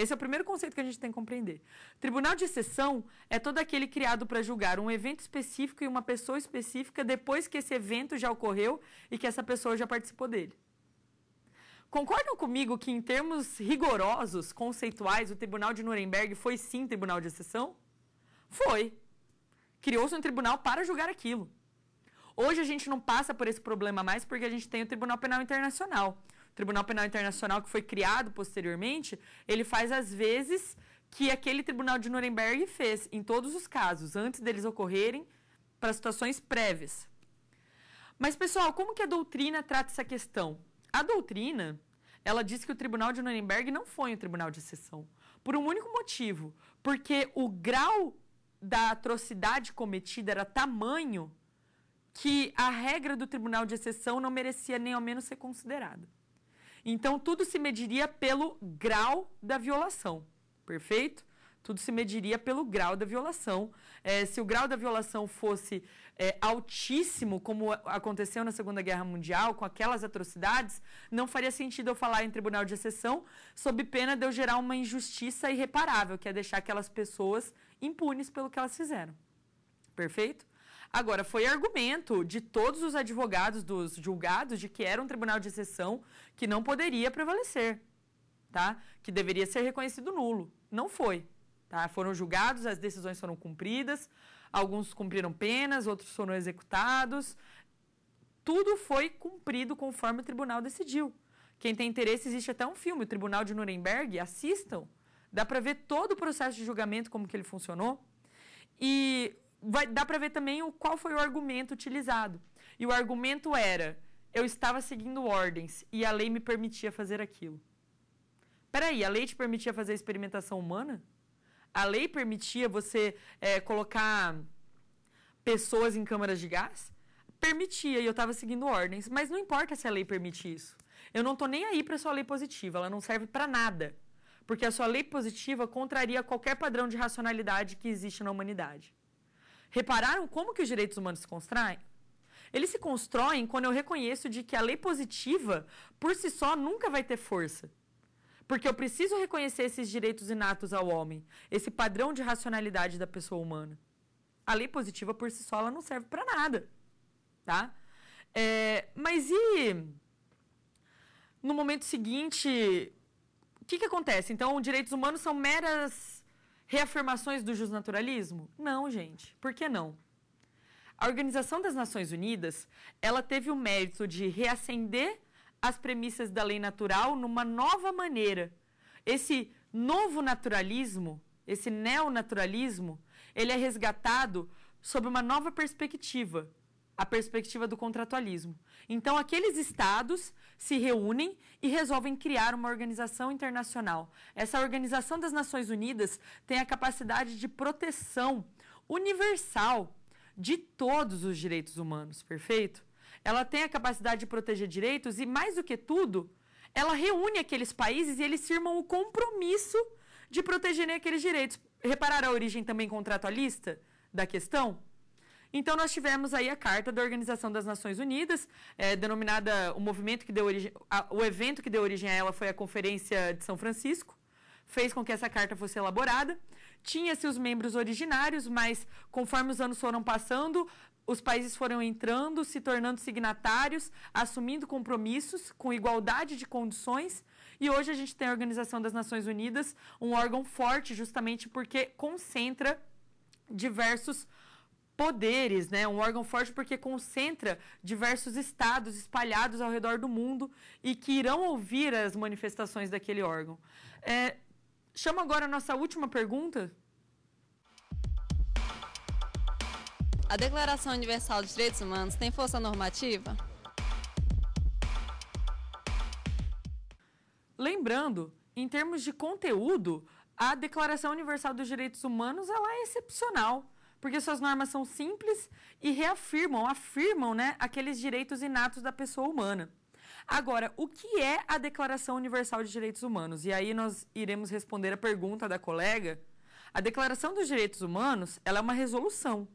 Esse é o primeiro conceito que a gente tem que compreender. Tribunal de exceção é todo aquele criado para julgar um evento específico e uma pessoa específica depois que esse evento já ocorreu e que essa pessoa já participou dele. Concordam comigo que, em termos rigorosos, conceituais, o Tribunal de Nuremberg foi sim tribunal de exceção? Foi. Criou-se um tribunal para julgar aquilo. Hoje a gente não passa por esse problema mais porque a gente tem o Tribunal Penal Internacional. Tribunal Penal Internacional que foi criado posteriormente, ele faz as vezes que aquele Tribunal de Nuremberg fez em todos os casos, antes deles ocorrerem, para situações prévias. Mas pessoal, como que a doutrina trata essa questão? A doutrina, ela diz que o Tribunal de Nuremberg não foi um tribunal de exceção, por um único motivo, porque o grau da atrocidade cometida era tamanho que a regra do tribunal de exceção não merecia nem ao menos ser considerada. Então, tudo se mediria pelo grau da violação, perfeito? Tudo se mediria pelo grau da violação. É, se o grau da violação fosse é, altíssimo, como aconteceu na Segunda Guerra Mundial, com aquelas atrocidades, não faria sentido eu falar em tribunal de exceção, sob pena de eu gerar uma injustiça irreparável, que é deixar aquelas pessoas impunes pelo que elas fizeram. Perfeito? Agora, foi argumento de todos os advogados dos julgados de que era um tribunal de exceção que não poderia prevalecer, tá? Que deveria ser reconhecido nulo. Não foi, tá? Foram julgados, as decisões foram cumpridas, alguns cumpriram penas, outros foram executados. Tudo foi cumprido conforme o tribunal decidiu. Quem tem interesse, existe até um filme, o Tribunal de Nuremberg, assistam. Dá para ver todo o processo de julgamento, como que ele funcionou. E vai, dá para ver também o, qual foi o argumento utilizado. E o argumento era: eu estava seguindo ordens e a lei me permitia fazer aquilo. Peraí, a lei te permitia fazer experimentação humana? A lei permitia você é, colocar pessoas em câmaras de gás? Permitia, e eu estava seguindo ordens. Mas não importa se a lei permite isso. Eu não estou nem aí para sua lei positiva, ela não serve para nada. Porque a sua lei positiva contraria qualquer padrão de racionalidade que existe na humanidade. Repararam como que os direitos humanos se constroem? Eles se constroem quando eu reconheço de que a lei positiva, por si só, nunca vai ter força. Porque eu preciso reconhecer esses direitos inatos ao homem, esse padrão de racionalidade da pessoa humana. A lei positiva, por si só, ela não serve para nada. Tá? É, mas e no momento seguinte, o que, que acontece? Então, direitos humanos são meras Reafirmações do justnaturalismo? Não, gente. Por que não? A Organização das Nações Unidas, ela teve o mérito de reacender as premissas da lei natural numa nova maneira. Esse novo naturalismo, esse neonaturalismo, ele é resgatado sob uma nova perspectiva, a perspectiva do contratualismo. Então, aqueles estados se reúnem e resolvem criar uma organização internacional. Essa Organização das Nações Unidas tem a capacidade de proteção universal de todos os direitos humanos, perfeito? Ela tem a capacidade de proteger direitos e, mais do que tudo, ela reúne aqueles países e eles firmam o compromisso de protegerem aqueles direitos. Reparar a origem também contratualista da questão? Então, nós tivemos aí a carta da Organização das Nações Unidas, é, denominada o movimento que deu origem, a, o evento que deu origem a ela foi a Conferência de São Francisco, fez com que essa carta fosse elaborada. Tinha-se os membros originários, mas conforme os anos foram passando, os países foram entrando, se tornando signatários, assumindo compromissos com igualdade de condições. E hoje a gente tem a Organização das Nações Unidas, um órgão forte justamente porque concentra diversos poderes, né? Um órgão forte porque concentra diversos estados espalhados ao redor do mundo e que irão ouvir as manifestações daquele órgão. É, chama agora a nossa última pergunta. A Declaração Universal dos Direitos Humanos tem força normativa? Lembrando, em termos de conteúdo, a Declaração Universal dos Direitos Humanos ela é excepcional porque suas normas são simples e reafirmam, afirmam, né, aqueles direitos inatos da pessoa humana. Agora, o que é a Declaração Universal de Direitos Humanos? E aí nós iremos responder a pergunta da colega. A Declaração dos Direitos Humanos, ela é uma resolução.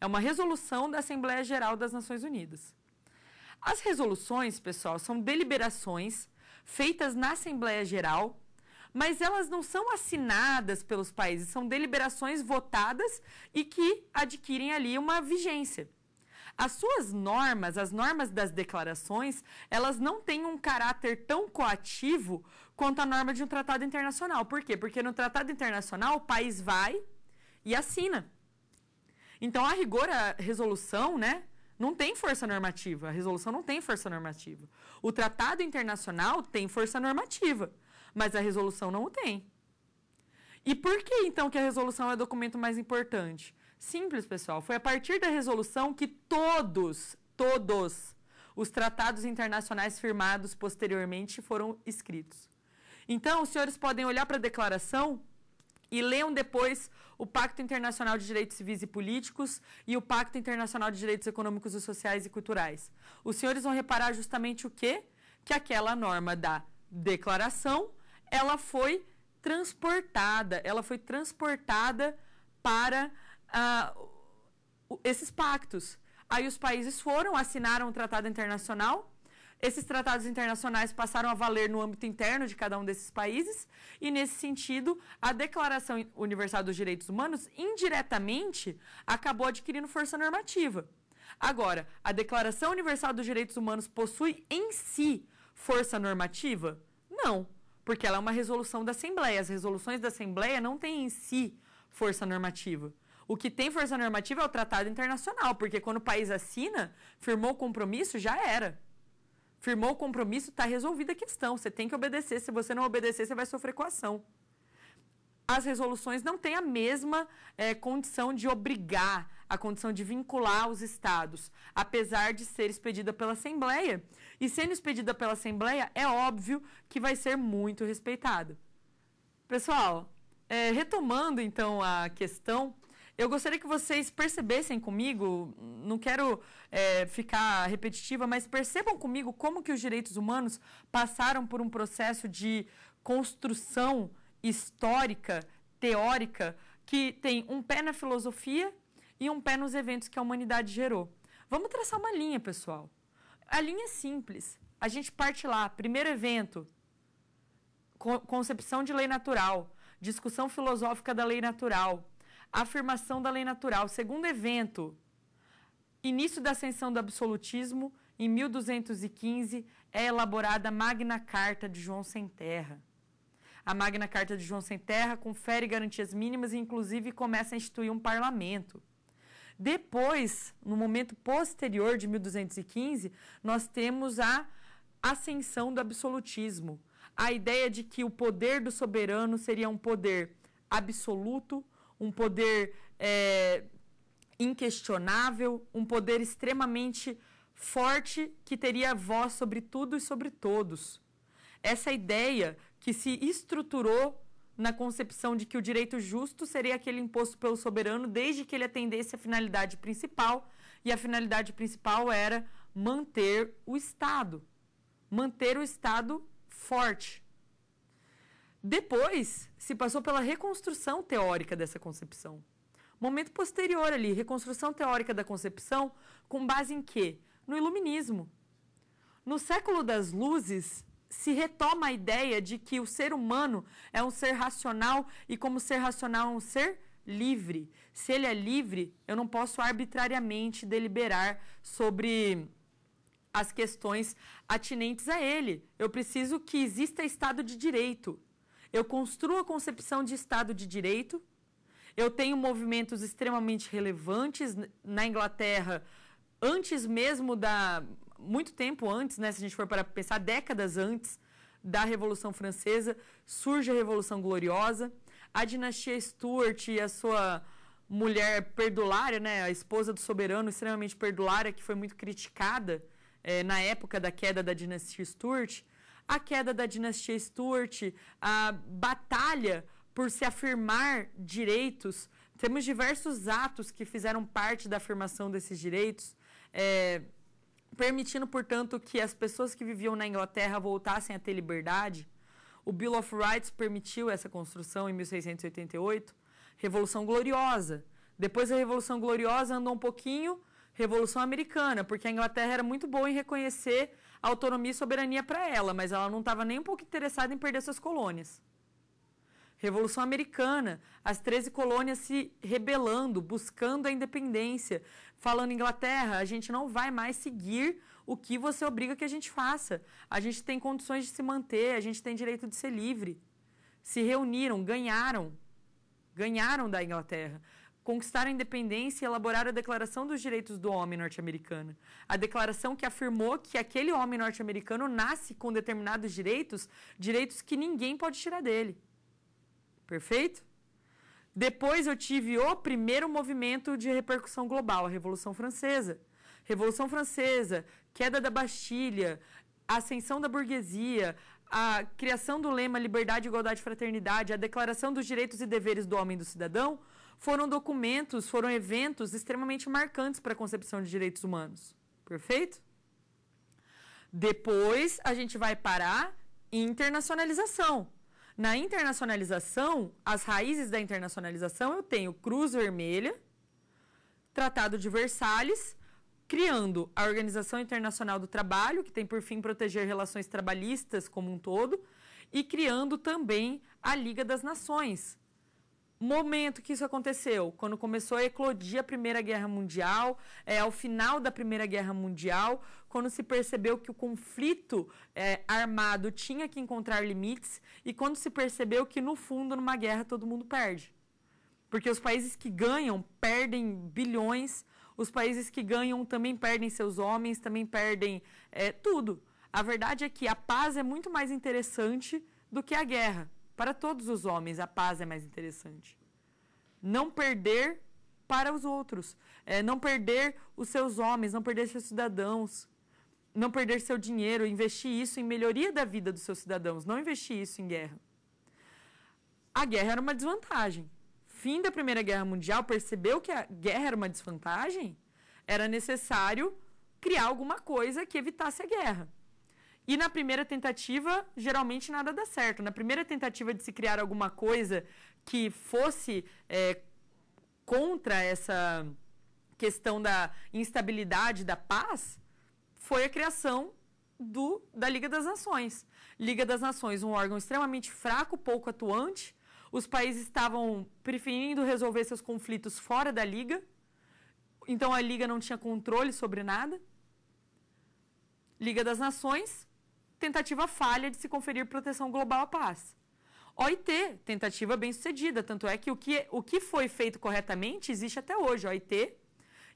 É uma resolução da Assembleia Geral das Nações Unidas. As resoluções, pessoal, são deliberações feitas na Assembleia Geral mas elas não são assinadas pelos países, são deliberações votadas e que adquirem ali uma vigência. As suas normas, as normas das declarações, elas não têm um caráter tão coativo quanto a norma de um tratado internacional. Por quê? Porque no tratado internacional o país vai e assina. Então, a rigor, a resolução, né, não tem força normativa. A resolução não tem força normativa. O tratado internacional tem força normativa. Mas a resolução não o tem. E por que então que a resolução é o documento mais importante? Simples, pessoal. Foi a partir da resolução que todos, todos os tratados internacionais firmados posteriormente foram escritos. Então, os senhores podem olhar para a declaração e leiam depois o Pacto Internacional de Direitos Civis e Políticos e o Pacto Internacional de Direitos Econômicos e Sociais e Culturais. Os senhores vão reparar justamente o quê? Que aquela norma da declaração ela foi transportada, ela foi transportada para uh, esses pactos. Aí os países foram, assinaram um tratado internacional. Esses tratados internacionais passaram a valer no âmbito interno de cada um desses países, e nesse sentido, a Declaração Universal dos Direitos Humanos indiretamente acabou adquirindo força normativa. Agora, a Declaração Universal dos Direitos Humanos possui em si força normativa? Não porque ela é uma resolução da Assembleia. As resoluções da Assembleia não têm em si força normativa. O que tem força normativa é o tratado internacional, porque quando o país assina, firmou o compromisso, já era. Firmou o compromisso, está resolvida a questão. Você tem que obedecer. Se você não obedecer, você vai sofrer coação. As resoluções não têm a mesma é, condição de obrigar a condição de vincular os estados, apesar de ser expedida pela Assembleia. E sendo expedida pela Assembleia, é óbvio que vai ser muito respeitada. Pessoal, é, retomando então a questão, eu gostaria que vocês percebessem comigo, não quero é, ficar repetitiva, mas percebam comigo como que os direitos humanos passaram por um processo de construção histórica, teórica, que tem um pé na filosofia e um pé nos eventos que a humanidade gerou. Vamos traçar uma linha, pessoal. A linha é simples. A gente parte lá, primeiro evento, concepção de lei natural, discussão filosófica da lei natural, afirmação da lei natural. Segundo evento, início da ascensão do absolutismo, em 1215 é elaborada a Magna Carta de João Sem Terra. A Magna Carta de João Sem Terra confere garantias mínimas e, inclusive, começa a instituir um parlamento. Depois, no momento posterior de 1215, nós temos a ascensão do absolutismo. A ideia de que o poder do soberano seria um poder absoluto, um poder é, inquestionável, um poder extremamente forte que teria voz sobre tudo e sobre todos. Essa ideia que se estruturou na concepção de que o direito justo seria aquele imposto pelo soberano desde que ele atendesse à finalidade principal, e a finalidade principal era manter o Estado, manter o Estado forte. Depois, se passou pela reconstrução teórica dessa concepção. Momento posterior ali, reconstrução teórica da concepção, com base em quê? No iluminismo. No século das luzes, se retoma a ideia de que o ser humano é um ser racional e, como ser racional, é um ser livre. Se ele é livre, eu não posso arbitrariamente deliberar sobre as questões atinentes a ele. Eu preciso que exista Estado de Direito. Eu construo a concepção de Estado de Direito. Eu tenho movimentos extremamente relevantes na Inglaterra antes mesmo da muito tempo antes, né, se a gente for para pensar, décadas antes da Revolução Francesa, surge a Revolução Gloriosa. A dinastia Stuart e a sua mulher perdulária, né, a esposa do soberano, extremamente perdulária, que foi muito criticada é, na época da queda da dinastia Stuart, a queda da dinastia Stuart, a batalha por se afirmar direitos. Temos diversos atos que fizeram parte da afirmação desses direitos. É, Permitindo, portanto, que as pessoas que viviam na Inglaterra voltassem a ter liberdade, o Bill of Rights permitiu essa construção em 1688, Revolução Gloriosa. Depois da Revolução Gloriosa andou um pouquinho Revolução Americana, porque a Inglaterra era muito boa em reconhecer autonomia e soberania para ela, mas ela não estava nem um pouco interessada em perder suas colônias. Revolução Americana, as 13 colônias se rebelando, buscando a independência, falando Inglaterra, a gente não vai mais seguir o que você obriga que a gente faça. A gente tem condições de se manter, a gente tem direito de ser livre. Se reuniram, ganharam, ganharam da Inglaterra conquistaram a independência e elaboraram a Declaração dos Direitos do Homem Norte-Americano. A declaração que afirmou que aquele homem norte-americano nasce com determinados direitos, direitos que ninguém pode tirar dele. Perfeito? Depois eu tive o primeiro movimento de repercussão global, a Revolução Francesa. Revolução Francesa, queda da Bastilha, ascensão da burguesia, a criação do lema Liberdade, Igualdade e Fraternidade, a Declaração dos Direitos e Deveres do Homem e do Cidadão, foram documentos, foram eventos extremamente marcantes para a concepção de direitos humanos. Perfeito? Depois a gente vai parar internacionalização. Na internacionalização, as raízes da internacionalização, eu tenho Cruz Vermelha, Tratado de Versalhes, criando a Organização Internacional do Trabalho, que tem por fim proteger relações trabalhistas como um todo, e criando também a Liga das Nações. Momento que isso aconteceu, quando começou a eclodir a Primeira Guerra Mundial, é, ao final da Primeira Guerra Mundial, quando se percebeu que o conflito é, armado tinha que encontrar limites e quando se percebeu que, no fundo, numa guerra todo mundo perde. Porque os países que ganham perdem bilhões, os países que ganham também perdem seus homens, também perdem é, tudo. A verdade é que a paz é muito mais interessante do que a guerra. Para todos os homens, a paz é mais interessante. Não perder para os outros, é, não perder os seus homens, não perder seus cidadãos não perder seu dinheiro, investir isso em melhoria da vida dos seus cidadãos, não investir isso em guerra. A guerra era uma desvantagem. Fim da Primeira Guerra Mundial, percebeu que a guerra era uma desvantagem? Era necessário criar alguma coisa que evitasse a guerra. E na primeira tentativa, geralmente nada dá certo. Na primeira tentativa de se criar alguma coisa que fosse é, contra essa questão da instabilidade, da paz, foi a criação do, da Liga das Nações. Liga das Nações, um órgão extremamente fraco, pouco atuante. Os países estavam preferindo resolver seus conflitos fora da Liga. Então a Liga não tinha controle sobre nada. Liga das Nações, tentativa falha de se conferir proteção global à paz. OIT, tentativa bem sucedida, tanto é que o que, o que foi feito corretamente existe até hoje. OIT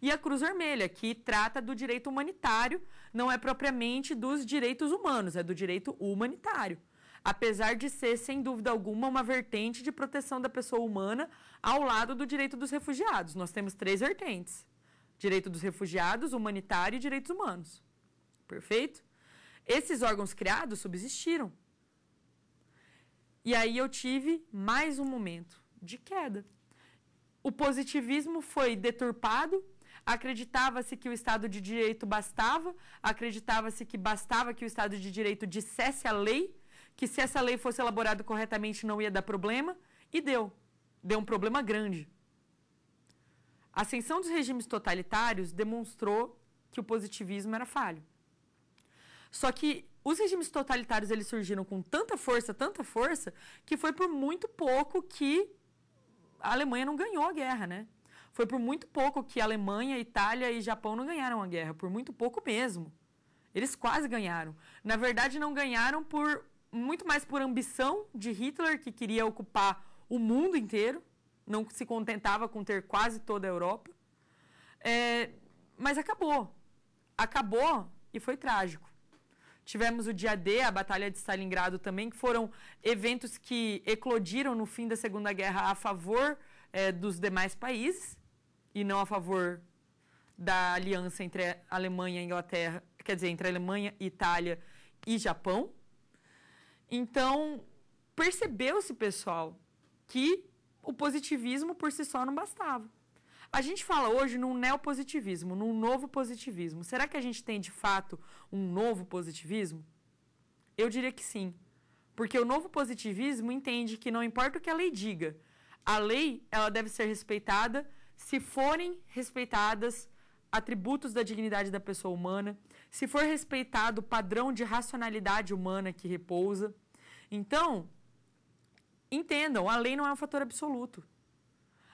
e a Cruz Vermelha, que trata do direito humanitário, não é propriamente dos direitos humanos, é do direito humanitário. Apesar de ser, sem dúvida alguma, uma vertente de proteção da pessoa humana ao lado do direito dos refugiados. Nós temos três vertentes: direito dos refugiados, humanitário e direitos humanos. Perfeito? Esses órgãos criados subsistiram. E aí eu tive mais um momento de queda. O positivismo foi deturpado Acreditava-se que o Estado de Direito bastava, acreditava-se que bastava que o Estado de Direito dissesse a lei, que se essa lei fosse elaborada corretamente não ia dar problema, e deu. Deu um problema grande. A ascensão dos regimes totalitários demonstrou que o positivismo era falho. Só que os regimes totalitários eles surgiram com tanta força, tanta força, que foi por muito pouco que a Alemanha não ganhou a guerra, né? Foi por muito pouco que Alemanha, Itália e Japão não ganharam a guerra, por muito pouco mesmo. Eles quase ganharam. Na verdade, não ganharam por muito mais por ambição de Hitler, que queria ocupar o mundo inteiro, não se contentava com ter quase toda a Europa. É, mas acabou. Acabou e foi trágico. Tivemos o dia D, a Batalha de Stalingrado também, que foram eventos que eclodiram no fim da Segunda Guerra a favor é, dos demais países e não a favor da aliança entre a Alemanha e a Inglaterra, quer dizer, entre a Alemanha, Itália e Japão. Então, percebeu se pessoal que o positivismo por si só não bastava. A gente fala hoje num neopositivismo, num novo positivismo. Será que a gente tem de fato um novo positivismo? Eu diria que sim. Porque o novo positivismo entende que não importa o que a lei diga, a lei ela deve ser respeitada se forem respeitadas atributos da dignidade da pessoa humana, se for respeitado o padrão de racionalidade humana que repousa. Então, entendam, a lei não é um fator absoluto.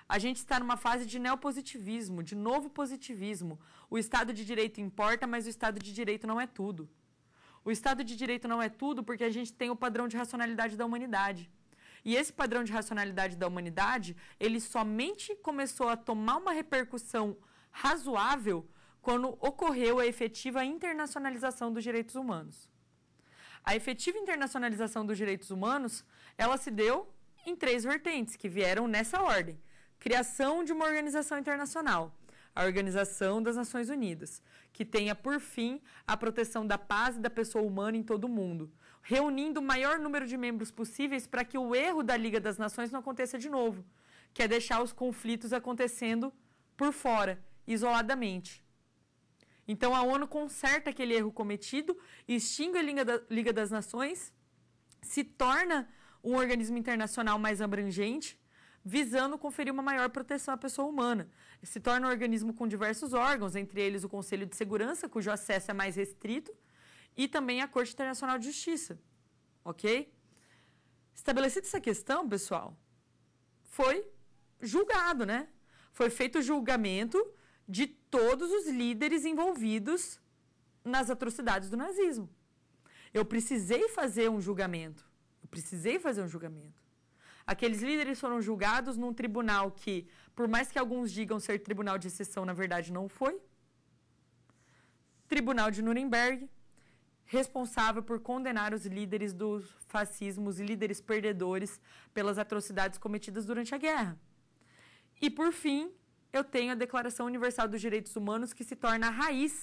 A gente está numa fase de neopositivismo, de novo positivismo. O Estado de Direito importa, mas o Estado de Direito não é tudo. O Estado de Direito não é tudo porque a gente tem o padrão de racionalidade da humanidade. E esse padrão de racionalidade da humanidade, ele somente começou a tomar uma repercussão razoável quando ocorreu a efetiva internacionalização dos direitos humanos. A efetiva internacionalização dos direitos humanos, ela se deu em três vertentes que vieram nessa ordem: criação de uma organização internacional, a Organização das Nações Unidas, que tenha por fim a proteção da paz e da pessoa humana em todo o mundo, reunindo o maior número de membros possíveis para que o erro da Liga das Nações não aconteça de novo, que é deixar os conflitos acontecendo por fora, isoladamente. Então a ONU conserta aquele erro cometido, extingue a Liga, da, Liga das Nações, se torna um organismo internacional mais abrangente, visando conferir uma maior proteção à pessoa humana. Se torna um organismo com diversos órgãos, entre eles o Conselho de Segurança, cujo acesso é mais restrito, e também a Corte Internacional de Justiça, ok? Estabelecida essa questão, pessoal, foi julgado, né? Foi feito o julgamento de todos os líderes envolvidos nas atrocidades do nazismo. Eu precisei fazer um julgamento. Eu precisei fazer um julgamento. Aqueles líderes foram julgados num tribunal que, por mais que alguns digam ser tribunal de exceção, na verdade não foi. Tribunal de Nuremberg, responsável por condenar os líderes do fascismo, os líderes perdedores, pelas atrocidades cometidas durante a guerra. E, por fim, eu tenho a Declaração Universal dos Direitos Humanos, que se torna a raiz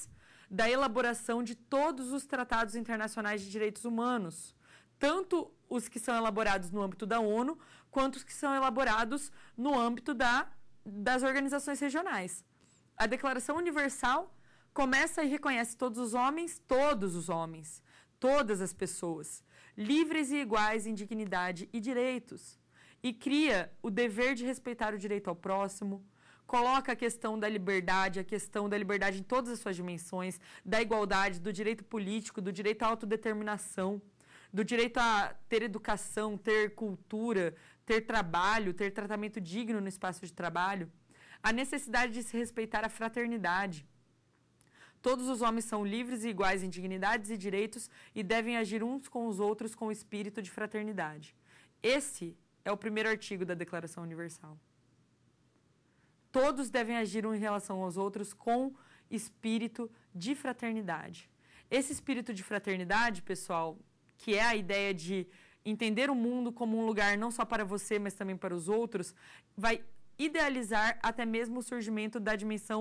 da elaboração de todos os tratados internacionais de direitos humanos, tanto os que são elaborados no âmbito da ONU, quanto os que são elaborados no âmbito da, das organizações regionais. A Declaração Universal Começa e reconhece todos os homens, todos os homens, todas as pessoas, livres e iguais em dignidade e direitos. E cria o dever de respeitar o direito ao próximo, coloca a questão da liberdade, a questão da liberdade em todas as suas dimensões, da igualdade, do direito político, do direito à autodeterminação, do direito a ter educação, ter cultura, ter trabalho, ter tratamento digno no espaço de trabalho, a necessidade de se respeitar a fraternidade Todos os homens são livres e iguais em dignidades e direitos e devem agir uns com os outros com espírito de fraternidade. Esse é o primeiro artigo da Declaração Universal. Todos devem agir um em relação aos outros com espírito de fraternidade. Esse espírito de fraternidade, pessoal, que é a ideia de entender o mundo como um lugar não só para você, mas também para os outros, vai idealizar até mesmo o surgimento da dimensão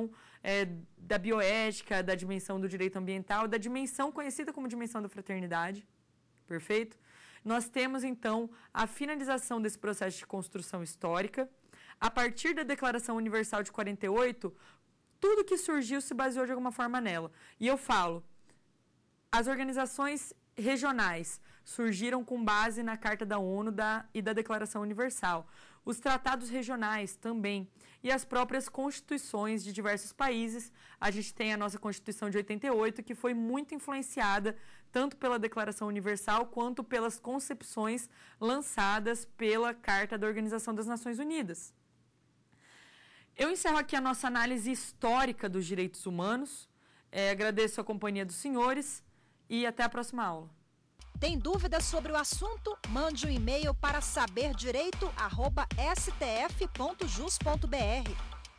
é, da bioética, da dimensão do direito ambiental, da dimensão conhecida como dimensão da fraternidade. Perfeito? Nós temos então a finalização desse processo de construção histórica. A partir da Declaração Universal de 48, tudo que surgiu se baseou de alguma forma nela. E eu falo, as organizações regionais surgiram com base na Carta da ONU da, e da Declaração Universal os tratados regionais também e as próprias constituições de diversos países. A gente tem a nossa Constituição de 88, que foi muito influenciada tanto pela Declaração Universal quanto pelas concepções lançadas pela Carta da Organização das Nações Unidas. Eu encerro aqui a nossa análise histórica dos direitos humanos. É, agradeço a companhia dos senhores e até a próxima aula. Tem dúvidas sobre o assunto? Mande um e-mail para saberdireito@stf.jus.br.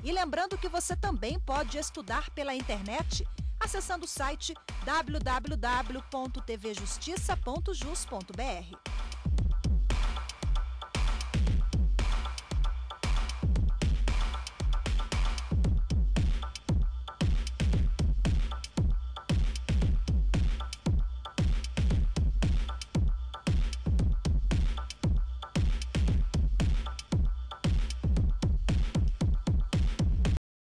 E lembrando que você também pode estudar pela internet acessando o site www.tvjustiça.jus.br.